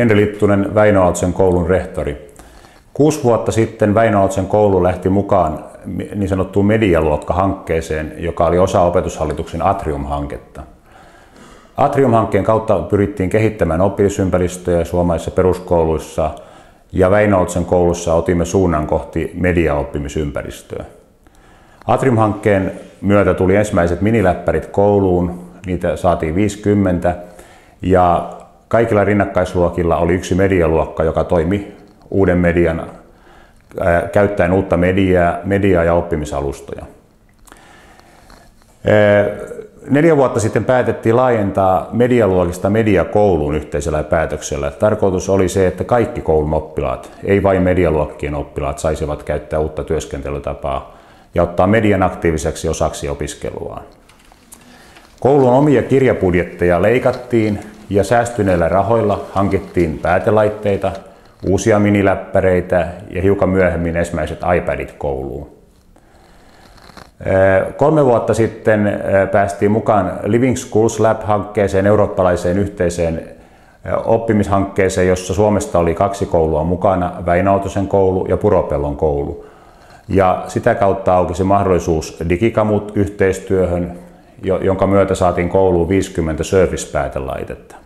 Enri Littunen, Väinö Aaltsen koulun rehtori. Kuusi vuotta sitten Väinö Aaltsen koulu lähti mukaan niin sanottuun medialuokka-hankkeeseen, joka oli osa opetushallituksen Atrium-hanketta. Atrium-hankkeen kautta pyrittiin kehittämään oppimisympäristöjä suomalaisissa peruskouluissa ja Väinö Aaltsen koulussa otimme suunnan kohti mediaoppimisympäristöä. Atrium-hankkeen myötä tuli ensimmäiset miniläppärit kouluun, niitä saatiin 50 ja Kaikilla rinnakkaisluokilla oli yksi medialuokka, joka toimi uuden median käyttäen uutta mediaa, mediaa ja oppimisalustoja. neljä vuotta sitten päätettiin laajentaa medialuokista mediakouluun yhteisellä päätöksellä. Tarkoitus oli se, että kaikki koulun oppilaat, ei vain medialuokkien oppilaat, saisivat käyttää uutta työskentelytapaa ja ottaa median aktiiviseksi osaksi opiskeluaan. Koulun omia kirjapudjetteja leikattiin ja säästyneillä rahoilla hankittiin päätelaitteita, uusia miniläppäreitä ja hiukan myöhemmin ensimmäiset iPadit kouluun. Kolme vuotta sitten päästiin mukaan Living Schools Lab-hankkeeseen, eurooppalaiseen yhteiseen oppimishankkeeseen, jossa Suomesta oli kaksi koulua mukana, Väinautosen koulu ja Puropellon koulu. Ja sitä kautta se mahdollisuus Digikamut-yhteistyöhön, jonka myötä saatiin kouluun 50 Surface-päätelaitetta.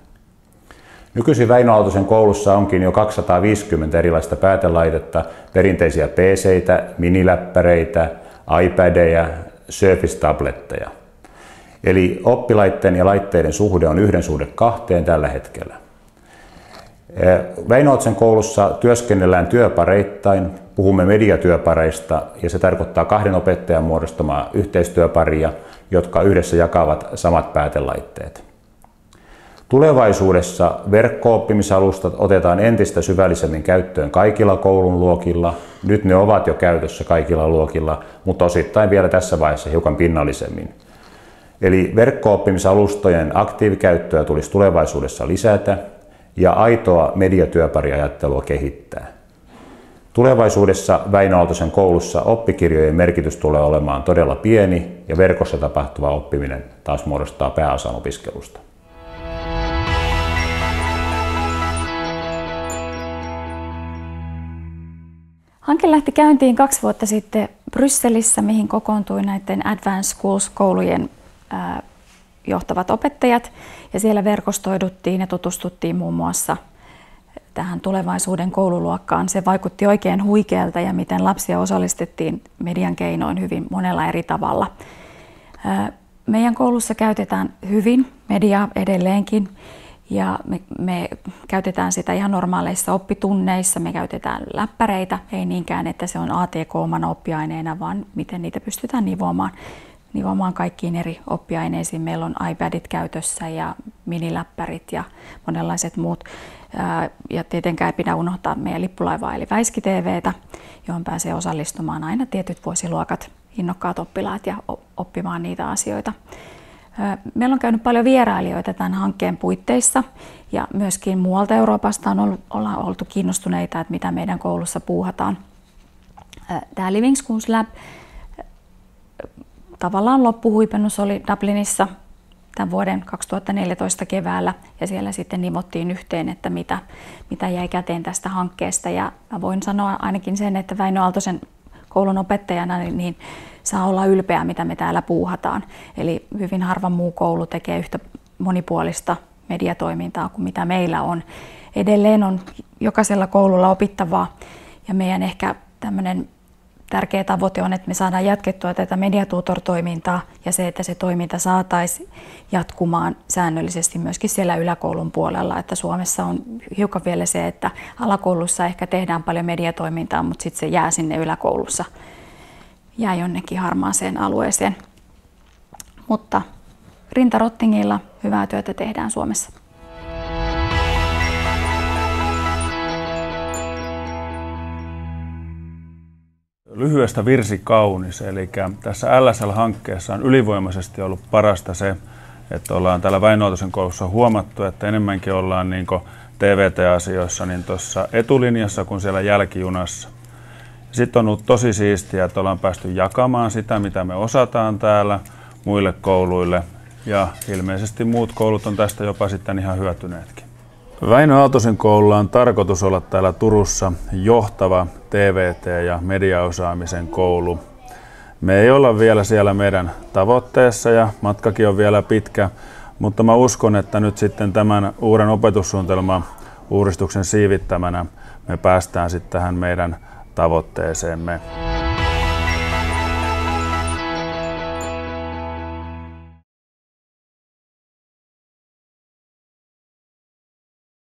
Nykyisin Väinö Autosen koulussa onkin jo 250 erilaista päätelaitetta, perinteisiä PCitä, miniläppäreitä, iPadeja, Surface-tabletteja. Eli oppilaitteen ja laitteiden suhde on yhden suhde kahteen tällä hetkellä. Eh, Väinöotsen koulussa työskennellään työpareittain, puhumme mediatyöpareista ja se tarkoittaa kahden opettajan muodostamaa yhteistyöparia, jotka yhdessä jakavat samat päätelaitteet. Tulevaisuudessa verkko-oppimisalustat otetaan entistä syvällisemmin käyttöön kaikilla koulun luokilla. Nyt ne ovat jo käytössä kaikilla luokilla, mutta osittain vielä tässä vaiheessa hiukan pinnallisemmin. Eli verkko-oppimisalustojen aktiivikäyttöä tulisi tulevaisuudessa lisätä ja aitoa mediatyöpariajattelua kehittää. Tulevaisuudessa Väinö Aaltosen koulussa oppikirjojen merkitys tulee olemaan todella pieni ja verkossa tapahtuva oppiminen taas muodostaa pääosan opiskelusta. Hanke lähti käyntiin kaksi vuotta sitten Brysselissä, mihin kokoontui näiden Advanced Schools-koulujen johtavat opettajat ja siellä verkostoiduttiin ja tutustuttiin muun muassa tähän tulevaisuuden koululuokkaan. Se vaikutti oikein huikealta ja miten lapsia osallistettiin median keinoin hyvin monella eri tavalla. Meidän koulussa käytetään hyvin mediaa edelleenkin ja me, me käytetään sitä ihan normaaleissa oppitunneissa, me käytetään läppäreitä, ei niinkään, että se on ATK oman oppiaineena, vaan miten niitä pystytään nivoamaan nivomaan niin kaikkiin eri oppiaineisiin meillä on iPadit käytössä ja miniläppärit ja monenlaiset muut. Ja tietenkään ei pidä unohtaa meidän lippulaivaa eli Väiski TVtä, johon pääsee osallistumaan aina tietyt vuosiluokat, innokkaat oppilaat ja oppimaan niitä asioita. Meillä on käynyt paljon vierailijoita tämän hankkeen puitteissa ja myöskin muualta Euroopasta on ollut, ollaan oltu kiinnostuneita, että mitä meidän koulussa puuhataan. Tämä Living Schools Lab tavallaan loppuhuipennus oli Dublinissa tämän vuoden 2014 keväällä ja siellä sitten nimottiin yhteen, että mitä, mitä jäi käteen tästä hankkeesta. Ja mä voin sanoa ainakin sen, että Väinö Aaltosen koulun opettajana niin, niin saa olla ylpeä, mitä me täällä puuhataan. Eli hyvin harva muu koulu tekee yhtä monipuolista mediatoimintaa kuin mitä meillä on. Edelleen on jokaisella koululla opittavaa ja meidän ehkä tämmöinen tärkeä tavoite on, että me saadaan jatkettua tätä mediatutor-toimintaa ja se, että se toiminta saataisiin jatkumaan säännöllisesti myöskin siellä yläkoulun puolella. Että Suomessa on hiukan vielä se, että alakoulussa ehkä tehdään paljon mediatoimintaa, mutta sitten se jää sinne yläkoulussa, jää jonnekin harmaaseen alueeseen. Mutta rintarottingilla hyvää työtä tehdään Suomessa. Lyhyestä virsi kaunis, eli tässä LSL-hankkeessa on ylivoimaisesti ollut parasta se, että ollaan täällä Väinöotosen koulussa huomattu, että enemmänkin ollaan niin TVT-asioissa niin tuossa etulinjassa kuin siellä jälkijunassa. Sitten on ollut tosi siistiä, että ollaan päästy jakamaan sitä, mitä me osataan täällä muille kouluille ja ilmeisesti muut koulut on tästä jopa sitten ihan hyötyneetkin. Väinö Aaltosen koululla on tarkoitus olla täällä Turussa johtava TVT- ja mediaosaamisen koulu. Me ei olla vielä siellä meidän tavoitteessa ja matkakin on vielä pitkä, mutta mä uskon, että nyt sitten tämän uuden opetussuunnitelman uudistuksen siivittämänä me päästään sitten tähän meidän tavoitteeseemme.